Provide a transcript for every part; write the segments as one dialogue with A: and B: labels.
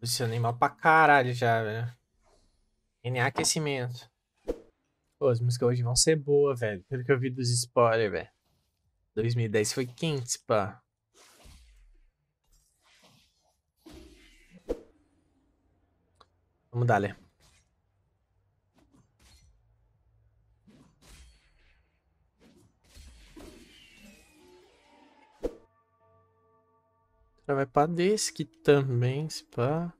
A: Posicionei mal pra caralho já, velho. Né? NA é aquecimento. Pô, as músicas hoje vão ser boas, velho. Pelo que eu vi dos spoilers, velho. 2010 foi quente, pá. Vamos dar, Lê. Né? Já vai pra desse aqui também, se pá.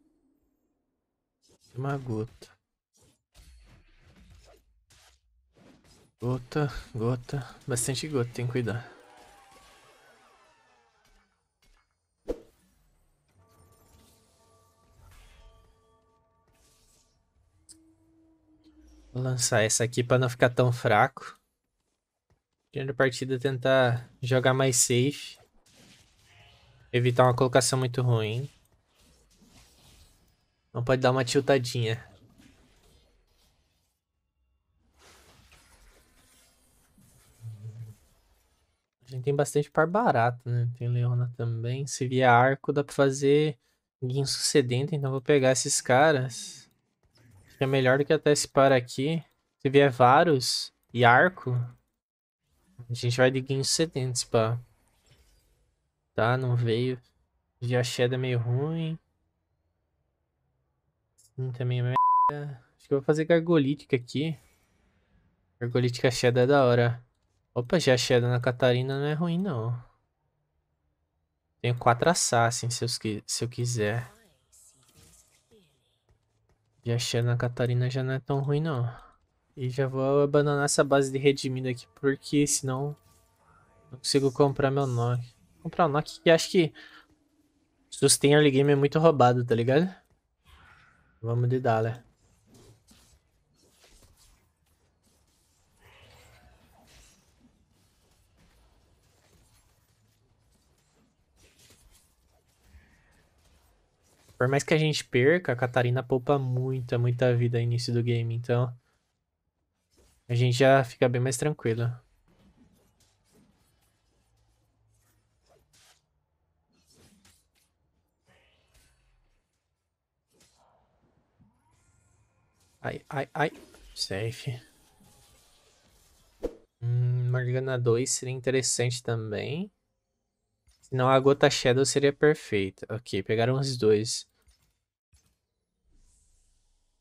A: Uma gota. Gota, gota. Bastante gota, tem que cuidar. Vou lançar essa aqui para não ficar tão fraco. Primeiro partida tentar jogar mais safe. Evitar uma colocação muito ruim. Não pode dar uma tiltadinha. A gente tem bastante par barato, né? Tem Leona também. Se vier arco, dá pra fazer guinso sedento, então vou pegar esses caras. Acho que é melhor do que até esse par aqui. Se vier Varus e arco, a gente vai de guinso sedento, pá. Tá, não veio. De Shed é meio ruim. Sim, também é merda. Acho que eu vou fazer gargolítica aqui. Gargolítica Shed é da hora. Opa, já Shed na Catarina não é ruim, não. Tenho quatro assassins se eu, se eu quiser. Já Shed na Catarina já não é tão ruim, não. E já vou abandonar essa base de redimido aqui, porque senão... Não consigo comprar meu Nokia comprar o Nokia, que acho que sustain early game é muito roubado, tá ligado? Vamos de Dala. Por mais que a gente perca, a Catarina poupa muita, muita vida no início do game, então a gente já fica bem mais tranquilo. Ai, ai, ai. Safe. Hum, Morgana 2 seria interessante também. não a gota Shadow seria perfeita. Ok, pegaram os dois.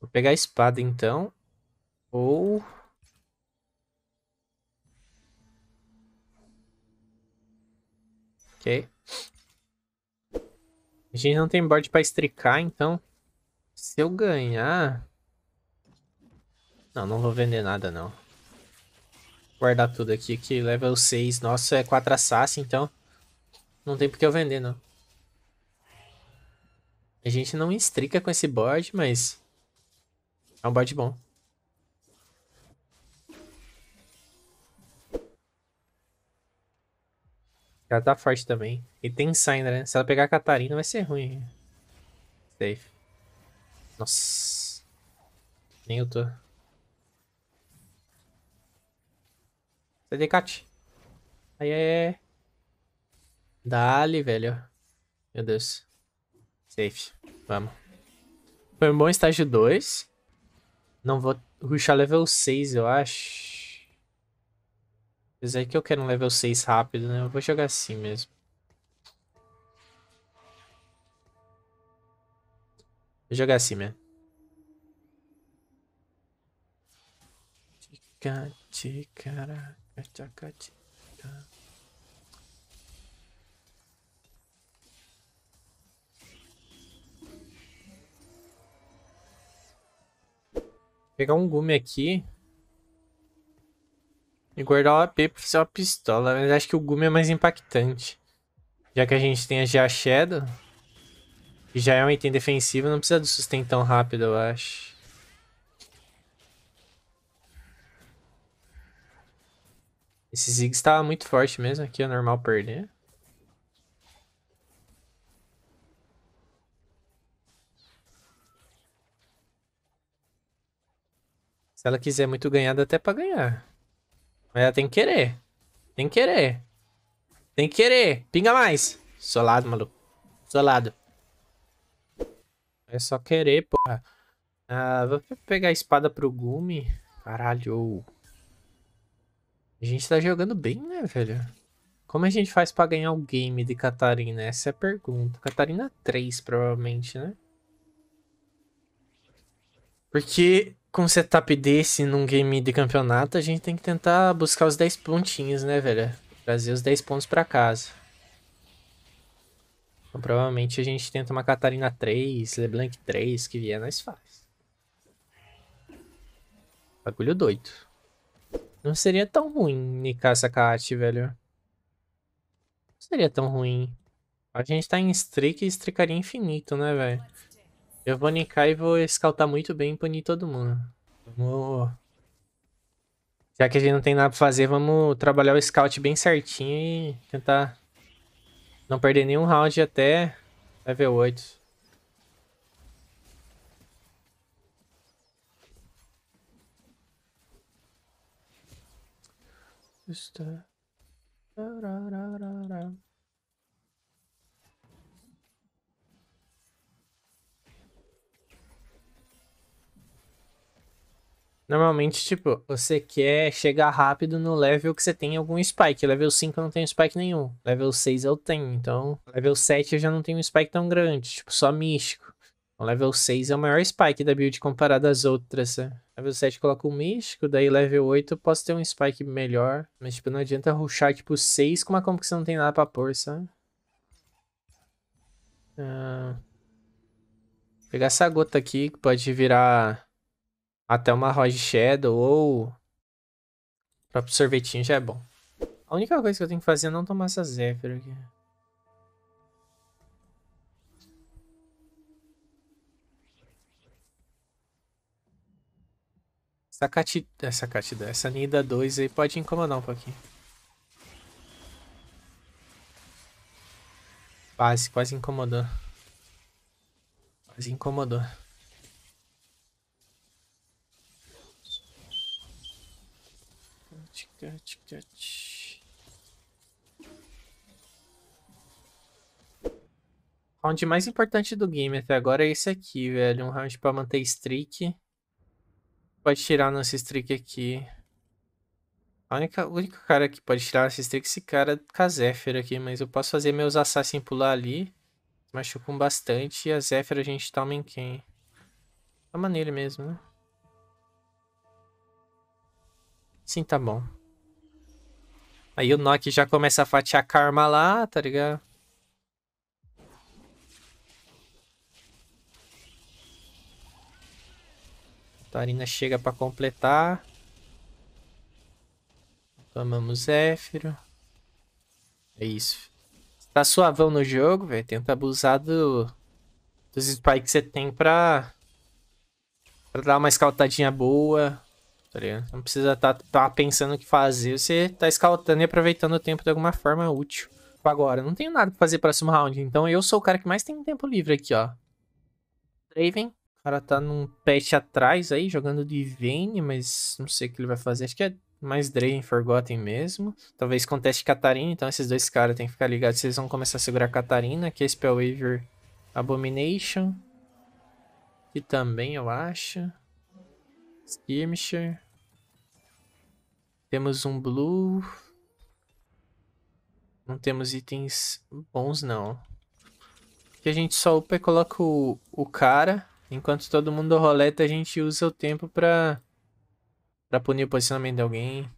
A: Vou pegar a espada então. Ou... Ok. A gente não tem board pra estricar, então... Se eu ganhar... Não, não vou vender nada não. Guardar tudo aqui, que level 6 nosso é 4 assassin, então não tem porque eu vender não. A gente não estrica com esse board, mas é um board bom. Ela tá forte também. E tem Syndra, né? Se ela pegar a Catarina vai ser ruim. Safe. Nossa. Nem eu tô. Cadê, Kat? cat. Aí é. Dali, velho. Meu Deus. Safe. Vamos. Foi um bom estágio 2. Não vou ruxar level 6, eu acho. Apesar que eu quero um level 6 rápido, né? Eu vou jogar assim mesmo. Vou jogar assim mesmo. Né? Tica, tica, Pegar um gume aqui. E guardar o AP pra fazer uma pistola. Mas acho que o gume é mais impactante. Já que a gente tem a G Shadow. Que já é um item defensivo, não precisa do sustento tão rápido, eu acho. Esse Ziggs estava tá muito forte mesmo aqui, é normal perder. Se ela quiser muito ganhar, dá até pra ganhar. Mas ela tem que querer. Tem que querer. Tem que querer. Pinga mais. Solado, maluco. Solado. É só querer, porra. Ah, vou pegar a espada pro Gumi. Caralho. A gente tá jogando bem, né, velho? Como a gente faz pra ganhar o game de Catarina? Essa é a pergunta. Catarina 3, provavelmente, né? Porque com um setup desse num game de campeonato, a gente tem que tentar buscar os 10 pontinhos, né, velho? Trazer os 10 pontos pra casa. Então, provavelmente a gente tenta uma Catarina 3, LeBlanc 3, que vier, nós faz. Bagulho doido. Não seria tão ruim nicar essa Kat, velho. Não seria tão ruim. A gente tá em streak e streakaria infinito, né, velho? Eu vou nicar e vou escaltar muito bem e punir todo mundo. Vamos... Já que a gente não tem nada pra fazer, vamos trabalhar o scout bem certinho e tentar não perder nenhum round até level 8. está. Normalmente, tipo, você quer chegar rápido no level que você tem algum spike. Level 5 eu não tenho spike nenhum. Level 6 eu tenho, então... Level 7 eu já não tenho um spike tão grande, tipo, só místico. Então, level 6 é o maior spike da build comparado às outras, né? Level 7 coloca o místico, daí level 8 eu posso ter um spike melhor. Mas, tipo, não adianta ruxar, tipo, 6 com uma combo que você não tem nada pra pôr, sabe? Ah, pegar essa gota aqui, que pode virar até uma Rod Shadow ou... O próprio sorvetinho já é bom. A única coisa que eu tenho que fazer é não tomar essa Zephyr aqui. Sacati... Essa catida, essa Nida 2 aí pode incomodar um pouquinho. Quase, quase incomodou. Quase incomodou. Cat, round mais importante do game até agora é esse aqui, velho. Um round pra manter streak pode tirar nossa streak aqui. A única, o único cara que pode tirar nossa streak é esse cara com Zephyr aqui. Mas eu posso fazer meus assassinos pular ali. Machucam bastante. E a Zephyr a gente toma em quem? Tá maneiro mesmo, né? Sim, tá bom. Aí o Nock já começa a fatiar Karma lá, tá ligado? Tarina chega para completar. Tomamos Zéfiro. É isso. Você tá suavão no jogo, velho. Tenta abusar do, dos spikes que você tem pra, pra dar uma escaltadinha boa. Tá não precisa estar tá, tá pensando o que fazer. Você tá escaltando e aproveitando o tempo de alguma forma útil. Agora, não tenho nada pra fazer próximo round, então eu sou o cara que mais tem tempo livre aqui, ó. Draven, cara tá num patch atrás aí, jogando de Vayne, mas não sei o que ele vai fazer. Acho que é mais Draven Forgotten mesmo. Talvez conteste Catarina, então esses dois caras tem que ficar ligados. Vocês vão começar a segurar Catarina, aqui é Spellwaver Abomination. e também eu acho. Skirmisher. Temos um blue. Não temos itens bons, não. Que a gente só upa e coloca o, o cara. Enquanto todo mundo roleta, a gente usa o tempo pra... Pra punir o posicionamento de alguém.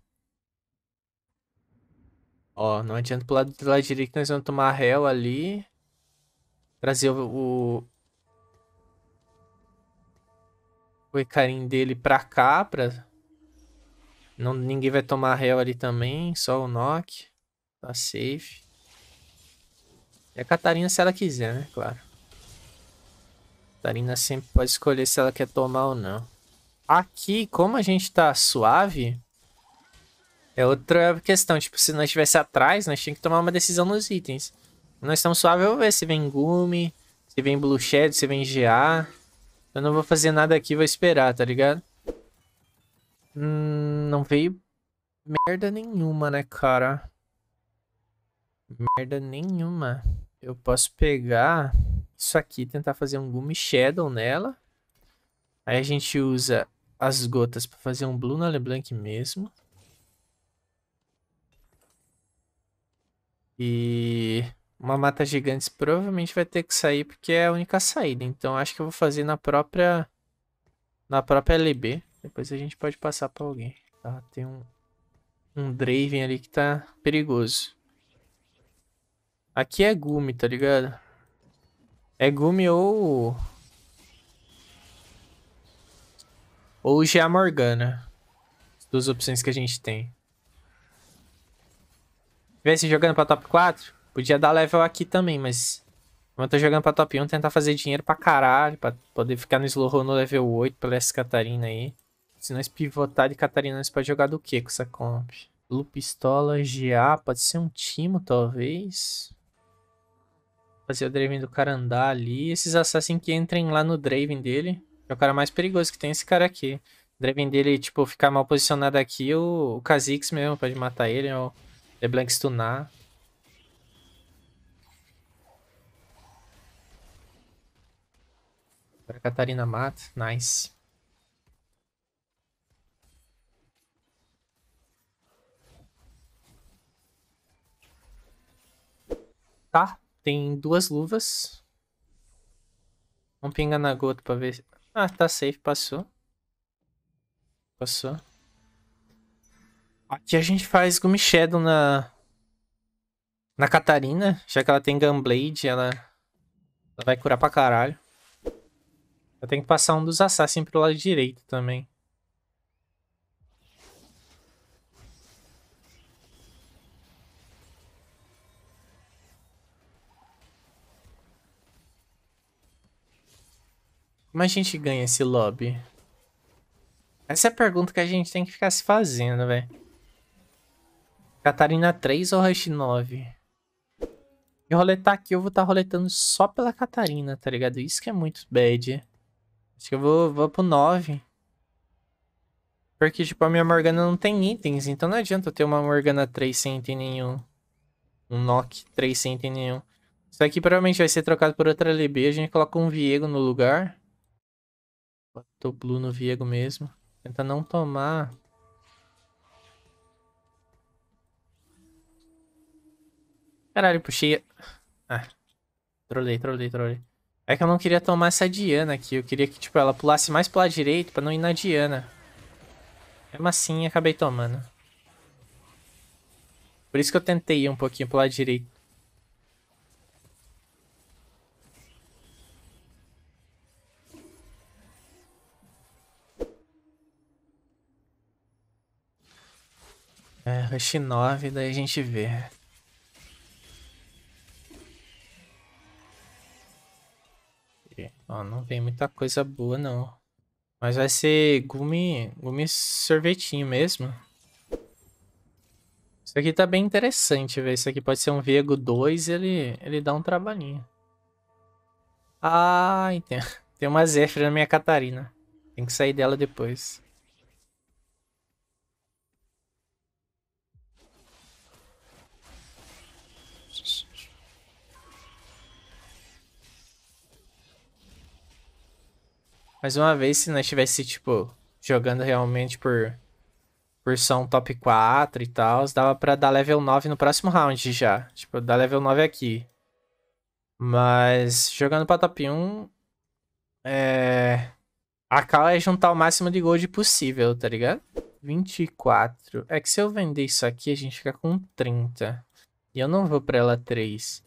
A: Ó, não adianta pro lado, do lado direito, nós vamos tomar réu ali. Trazer o... O, o dele pra cá, pra... Não, ninguém vai tomar réu ali também, só o Nock. Tá safe. E a Catarina se ela quiser, né? Claro. Tarina sempre pode escolher se ela quer tomar ou não. Aqui, como a gente tá suave, é outra questão. Tipo, se nós estivesse atrás, nós tínhamos que tomar uma decisão nos itens. Nós estamos suave, eu vou ver se vem Gumi, se vem Blue Shed, se vem GA. Eu não vou fazer nada aqui, vou esperar, tá ligado? Hum, não veio merda nenhuma, né, cara? Merda nenhuma. Eu posso pegar isso aqui, tentar fazer um Gumi Shadow nela. Aí a gente usa as gotas para fazer um Blue na LeBlanc mesmo. E uma mata gigantes provavelmente vai ter que sair porque é a única saída. Então acho que eu vou fazer na própria na própria LB. Depois a gente pode passar para alguém. Tá, tem um um Draven ali que tá perigoso. Aqui é Gumi, tá ligado? É Gumi ou... Ou Gia Morgana. Duas opções que a gente tem. Tivesse jogando pra top 4, podia dar level aqui também, mas... Como eu tô jogando pra top 1, tentar fazer dinheiro pra caralho, pra poder ficar no Slow no level 8 pela essa Catarina aí. Se nós pivotar de Catarina, nós pode jogar do que com essa comp? Lu Pistola, GA, pode ser um Timo, talvez? Fazer o Draven do cara andar ali. Esses assassins que entrem lá no Draven dele. é o cara mais perigoso que tem esse cara aqui. O Draven dele, tipo, ficar mal posicionado aqui, o, o Kha'Zix mesmo pode matar ele, o LeBlanc stunar. Agora a Catarina mata. Nice. Tá, tem duas luvas. Vamos pingar na gota pra ver. Ah, tá safe, passou. Passou. Aqui a gente faz Gumi Shadow na... Na Catarina, já que ela tem Gunblade, ela... Ela vai curar pra caralho. Eu tenho que passar um dos Assassins pro lado direito também. Como a gente ganha esse lobby? Essa é a pergunta que a gente tem que ficar se fazendo, velho. Catarina 3 ou Rush 9? E roletar aqui, eu vou estar tá roletando só pela Catarina, tá ligado? Isso que é muito bad. Acho que eu vou, vou pro 9. Porque, tipo, a minha Morgana não tem itens, então não adianta eu ter uma Morgana 3 sem item nenhum. Um Nock 3 sem item nenhum. Isso aqui provavelmente vai ser trocado por outra LB, a gente coloca um Viego no lugar. Tô blue no Viego mesmo. Tenta não tomar. Caralho, puxei. Ah. Trolei, trolei, trolei. É que eu não queria tomar essa Diana aqui. Eu queria que, tipo, ela pulasse mais pro lado direito pra não ir na Diana. É assim, acabei tomando. Por isso que eu tentei ir um pouquinho pro lado direito. É, Rush 9, daí a gente vê. ó, não vem muita coisa boa, não. Mas vai ser gume, gume sorvetinho mesmo. Isso aqui tá bem interessante, velho. Isso aqui pode ser um Viego 2 ele, ele dá um trabalhinho. Ah, tem, tem uma Zephyr na minha Catarina. Tem que sair dela depois. Mais uma vez, se nós tivesse, tipo, jogando realmente por versão top 4 e tal, dava para dar level 9 no próximo round já. Tipo, dar level 9 aqui. Mas jogando pra top 1, é... a cal é juntar o máximo de gold possível, tá ligado? 24. É que se eu vender isso aqui, a gente fica com 30. E eu não vou pra ela 3.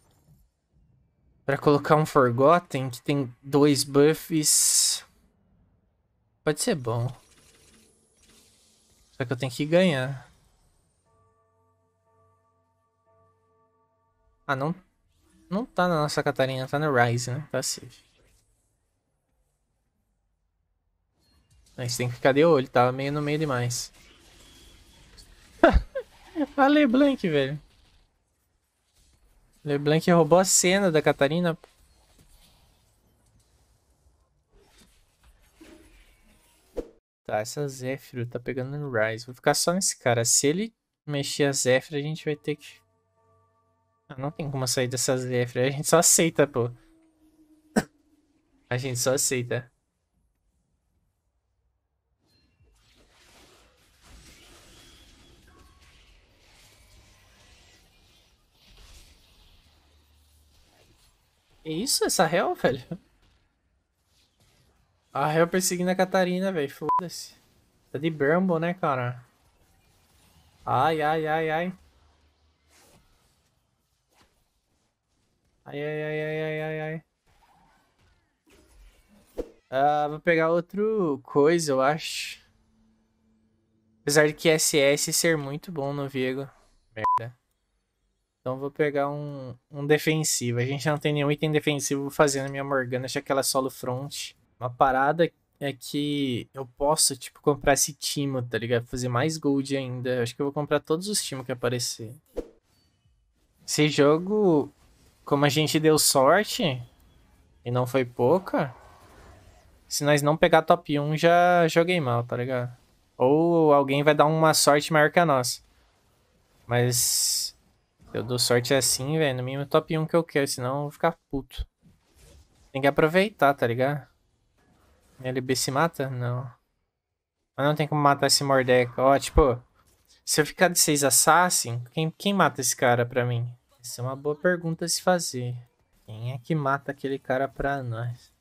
A: Pra colocar um Forgotten, que tem dois buffs... Pode ser bom. Só que eu tenho que ganhar. Ah, não. Não tá na nossa Catarina, tá na Rise, né? Tá safe. Mas tem que ficar de olho, tá meio no meio demais. a ah, LeBlanc, velho. LeBlanc roubou a cena da Catarina, Tá, essa Zephyr tá pegando no Rise. Vou ficar só nesse cara. Se ele mexer a Zephyr, a gente vai ter que... Ah, não tem como sair dessa Zephyr. A gente só aceita, pô. A gente só aceita. É isso? Essa real, velho? A eu perseguindo a Catarina, velho. Foda-se. Tá de Bramble, né, cara? Ai, ai, ai, ai. Ai, ai, ai, ai, ai, ai, Ah, vou pegar outro coisa, eu acho. Apesar de que SS ser muito bom no Viego. Merda. Então vou pegar um, um defensivo. A gente não tem nenhum item defensivo fazendo minha Morgana, já que ela é solo front. Uma parada é que eu posso, tipo, comprar esse Timo, tá ligado? Fazer mais gold ainda. Eu acho que eu vou comprar todos os timos que aparecer. Esse jogo, como a gente deu sorte, e não foi pouca, se nós não pegar top 1, já joguei mal, tá ligado? Ou alguém vai dar uma sorte maior que a nossa. Mas eu dou sorte assim, velho, no mínimo top 1 que eu quero, senão eu vou ficar puto. Tem que aproveitar, tá ligado? LB se mata? Não. Mas não tem como matar esse Mordeca. Ó, oh, tipo, se eu ficar de 6 Assassin, quem, quem mata esse cara pra mim? Essa é uma boa pergunta a se fazer. Quem é que mata aquele cara pra nós?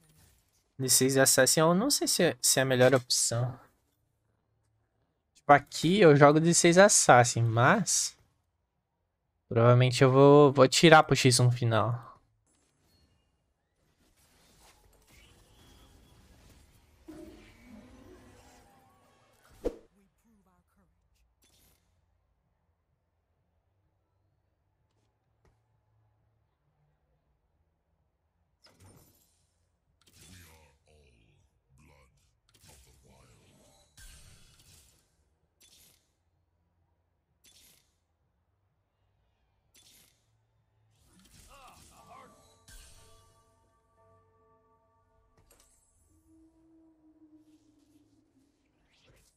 A: De 6 Assassin, eu não sei se é, se é a melhor opção. Tipo, aqui eu jogo de 6 Assassin, mas... Provavelmente eu vou, vou tirar pro X1 final.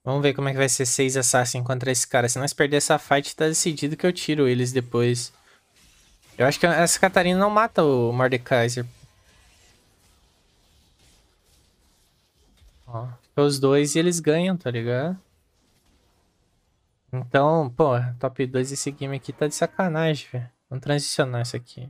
A: Vamos ver como é que vai ser seis assassins contra esse cara. Se nós perder essa fight, tá decidido que eu tiro eles depois. Eu acho que essa Catarina não mata o Mordekaiser. Ó, os dois e eles ganham, tá ligado? Então, pô, top 2 esse game aqui tá de sacanagem, velho. Vamos transicionar isso aqui.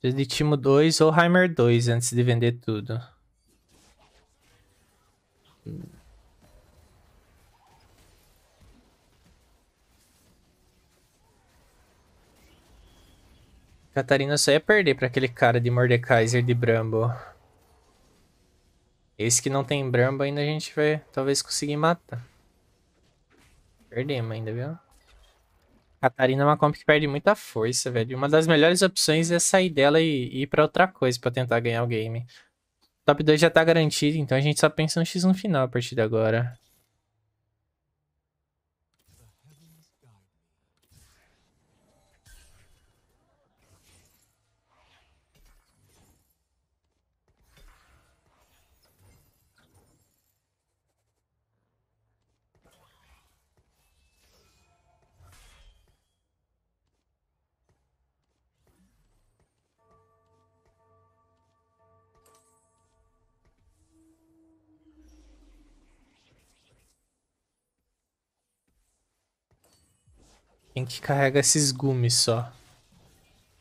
A: Preciso de Timo 2 ou Heimer 2 antes de vender tudo. Catarina só ia perder pra aquele cara de Mordekaiser de Bramble. Esse que não tem Bramble ainda a gente vai talvez conseguir matar. Perdemos ainda, viu? Catarina é uma comp que perde muita força, velho. Uma das melhores opções é sair dela e, e ir para outra coisa para tentar ganhar o game. Top 2 já tá garantido, então a gente só pensa no X1 final a partir de agora. Quem que carrega esses gumes só?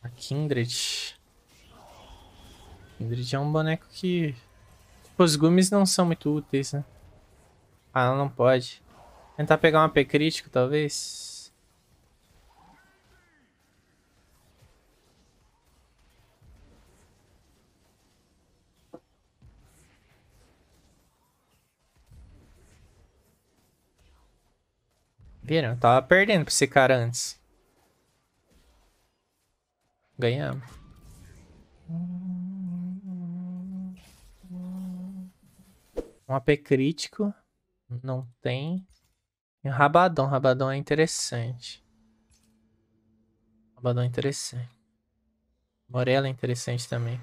A: A Kindred. Kindred é um boneco que... Tipo, os gumes não são muito úteis, né? Ah, ela não pode. Tentar pegar um AP crítico, talvez? Viram? Eu tava perdendo pra esse cara antes. Ganhamos. Um AP crítico. Não tem. rabadão um Rabadon. Rabadon é interessante. Rabadon é interessante. Morela é interessante também.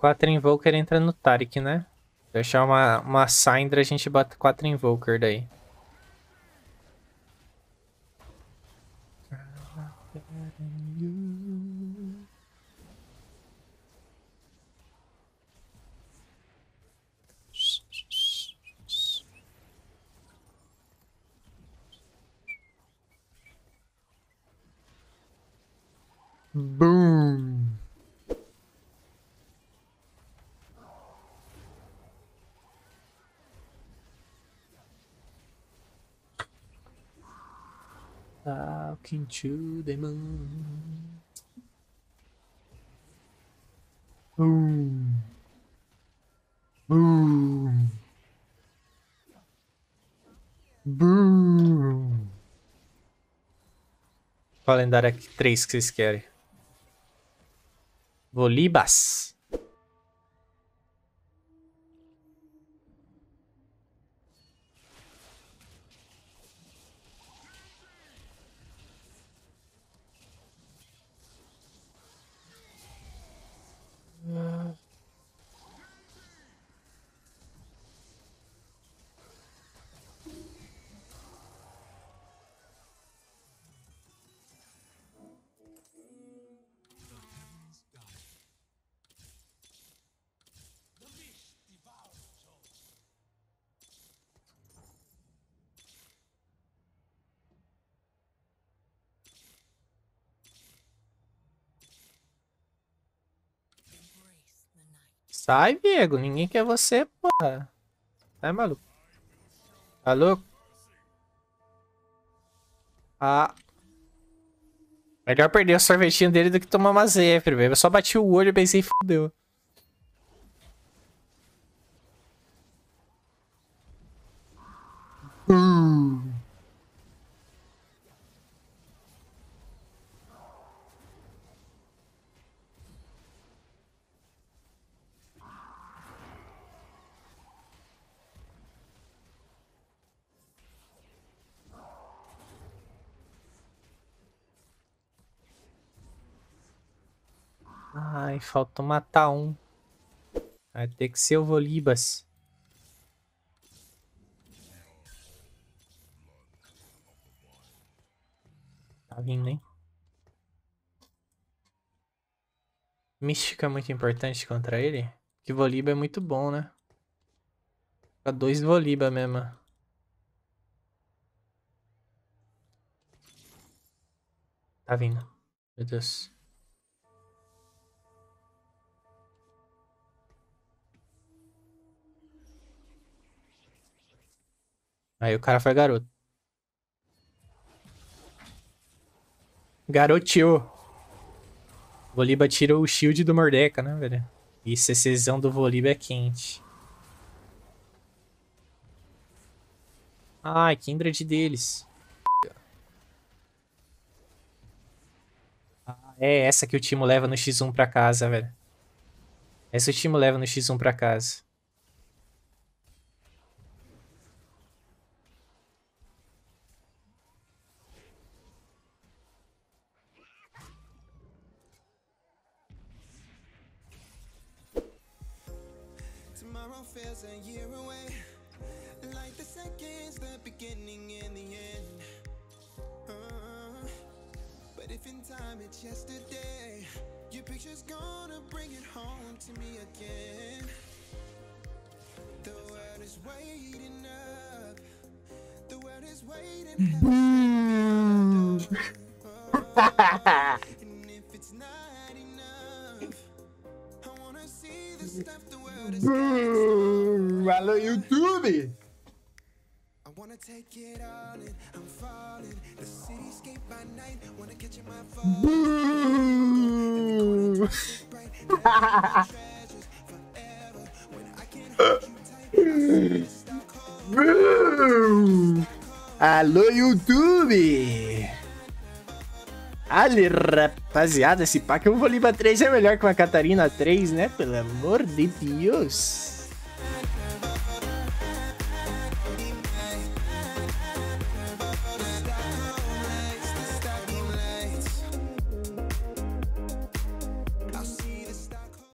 A: Quatro Invoker entra no Tarik, né? Deixar uma, uma Syndra, a gente bota quatro Invoker daí. Boo. Talking to the moon. Boom. Boom. Boom. Qual lendário aqui é 3 que vocês querem? Volibas. Sai, Diego. Ninguém quer você, porra. Sai, tá maluco. Tá louco? Ah. Melhor perder o sorvetinho dele do que tomar uma zefra, velho. Eu só bati o olho e pensei, fudeu. falta matar um. Vai ter que ser o Volibas. Tá vindo, hein? Mística é muito importante contra ele. Que Voliba é muito bom, né? Fica dois Voliba mesmo. Tá vindo. Meu Deus. Aí o cara foi garoto. Garoteou. Voliba tira o shield do Mordeca, né, velho? E CCzão do Voliba é quente. Ai, Kindred deles. Ah, é essa que o time leva no X1 pra casa, velho. Essa o time leva no X1 pra casa. Boom! I love YouTube. I wanna take it all in, I'm falling. The cityscape by night, wanna catch my I love you Ali, rapaziada, esse pack 1 Voliva 3 é melhor que uma Catarina 3, né? Pelo amor de Deus.